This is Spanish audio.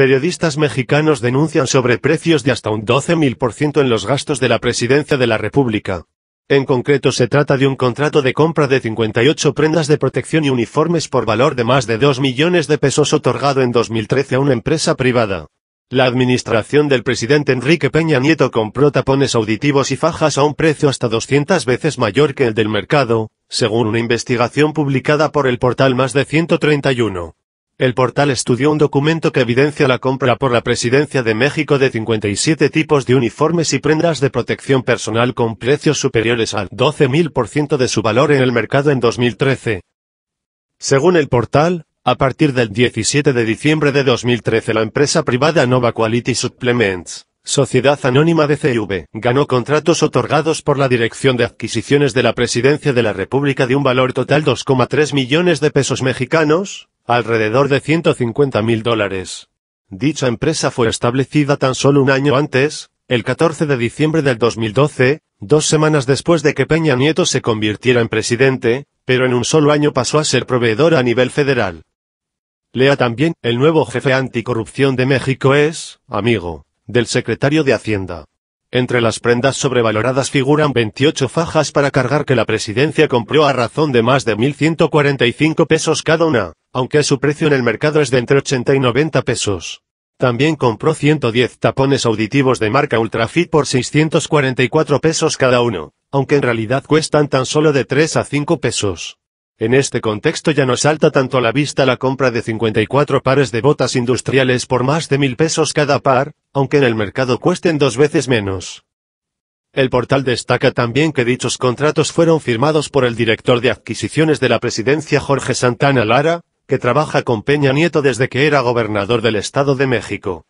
Periodistas mexicanos denuncian sobre precios de hasta un 12.000% en los gastos de la presidencia de la República. En concreto se trata de un contrato de compra de 58 prendas de protección y uniformes por valor de más de 2 millones de pesos otorgado en 2013 a una empresa privada. La administración del presidente Enrique Peña Nieto compró tapones auditivos y fajas a un precio hasta 200 veces mayor que el del mercado, según una investigación publicada por el portal Más de 131. El portal estudió un documento que evidencia la compra por la Presidencia de México de 57 tipos de uniformes y prendas de protección personal con precios superiores al 12.000% de su valor en el mercado en 2013. Según el portal, a partir del 17 de diciembre de 2013 la empresa privada Nova Quality Supplements, Sociedad Anónima de CV, ganó contratos otorgados por la Dirección de Adquisiciones de la Presidencia de la República de un valor total 2,3 millones de pesos mexicanos, alrededor de 150 mil dólares. Dicha empresa fue establecida tan solo un año antes, el 14 de diciembre del 2012, dos semanas después de que Peña Nieto se convirtiera en presidente, pero en un solo año pasó a ser proveedor a nivel federal. Lea también, el nuevo jefe anticorrupción de México es, amigo, del secretario de Hacienda. Entre las prendas sobrevaloradas figuran 28 fajas para cargar que la presidencia compró a razón de más de 1.145 pesos cada una, aunque su precio en el mercado es de entre 80 y 90 pesos. También compró 110 tapones auditivos de marca Ultrafit por 644 pesos cada uno, aunque en realidad cuestan tan solo de 3 a 5 pesos. En este contexto ya no salta tanto a la vista la compra de 54 pares de botas industriales por más de 1.000 pesos cada par, aunque en el mercado cuesten dos veces menos. El portal destaca también que dichos contratos fueron firmados por el director de adquisiciones de la presidencia Jorge Santana Lara, que trabaja con Peña Nieto desde que era gobernador del Estado de México.